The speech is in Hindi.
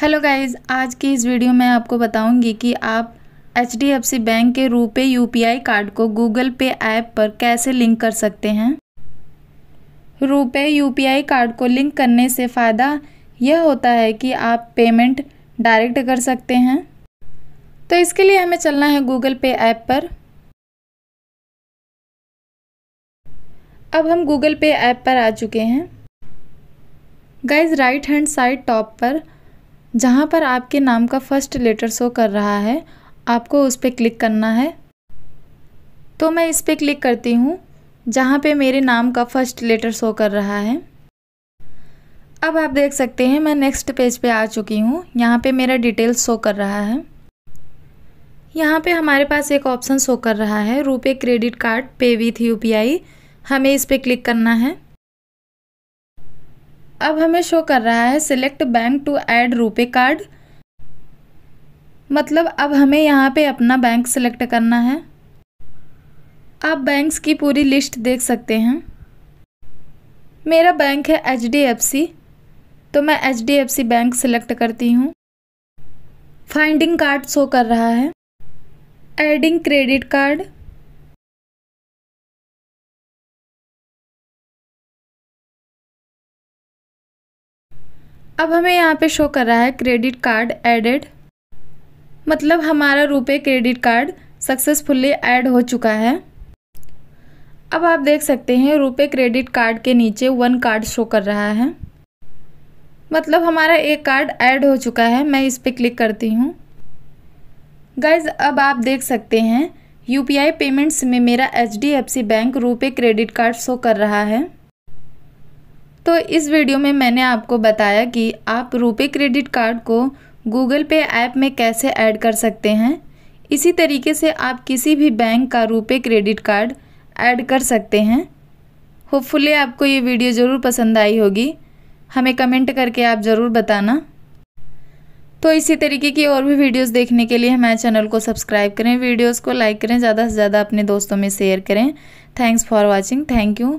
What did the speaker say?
हेलो गाइस आज की इस वीडियो में आपको बताऊंगी कि आप H D F C bank के RuPay U P I card को गूगल पे ऐप पर कैसे लिंक कर सकते हैं RuPay U P I card को लिंक करने से फ़ायदा यह होता है कि आप पेमेंट डायरेक्ट कर सकते हैं तो इसके लिए हमें चलना है गूगल पे ऐप पर अब हम गूगल पे ऐप पर आ चुके हैं guys right hand side top पर जहाँ पर आपके नाम का फर्स्ट लेटर शो कर रहा है आपको उस पर क्लिक करना है तो मैं इस पर क्लिक करती हूँ जहाँ पे मेरे नाम का फर्स्ट लेटर शो कर रहा है अब आप देख सकते हैं मैं नेक्स्ट पेज पे आ चुकी हूँ यहाँ पे मेरा डिटेल्स शो कर रहा है यहाँ पे हमारे पास एक ऑप्शन शो कर रहा है RuPay credit card pay with you हमें इस पर क्लिक करना है अब हमें शो कर रहा है select bank to add RuPay card मतलब अब हमें यहाँ पे अपना बैंक सिलेक्ट करना है आप बैंक्स की पूरी लिस्ट देख सकते हैं मेरा बैंक है एच डी एफ सी तो मैं H D F C bank select करती हूँ फाइंडिंग कार्ड शो कर रहा है एडिंग क्रेडिट कार्ड अब हमें यहाँ पे शो कर रहा है क्रेडिट कार्ड एडेड मतलब हमारा रुपए क्रेडिट कार्ड सक्सेसफुली ऐड हो चुका है अब आप देख सकते हैं रुपए क्रेडिट कार्ड के नीचे वन कार्ड शो कर रहा है मतलब हमारा एक कार्ड ऐड हो चुका है मैं इस पर क्लिक करती हूँ गाइज अब आप देख सकते हैं यू पेमेंट्स में मेरा H D F C bank RuPay credit card show कर रहा है तो इस वीडियो में मैंने आपको बताया कि आप रुपे क्रेडिट कार्ड को गूगल पे ऐप में कैसे ऐड कर सकते हैं इसी तरीके से आप किसी भी बैंक का रुपे क्रेडिट कार्ड ऐड कर सकते हैं होपफुली आपको ये वीडियो ज़रूर पसंद आई होगी हमें कमेंट करके आप ज़रूर बताना तो इसी तरीके की और भी वीडियोस देखने के लिए हमारे चैनल को सब्सक्राइब करें वीडियोस को लाइक करें ज़्यादा से ज़्यादा अपने दोस्तों में शेयर करें thanks for watching thank you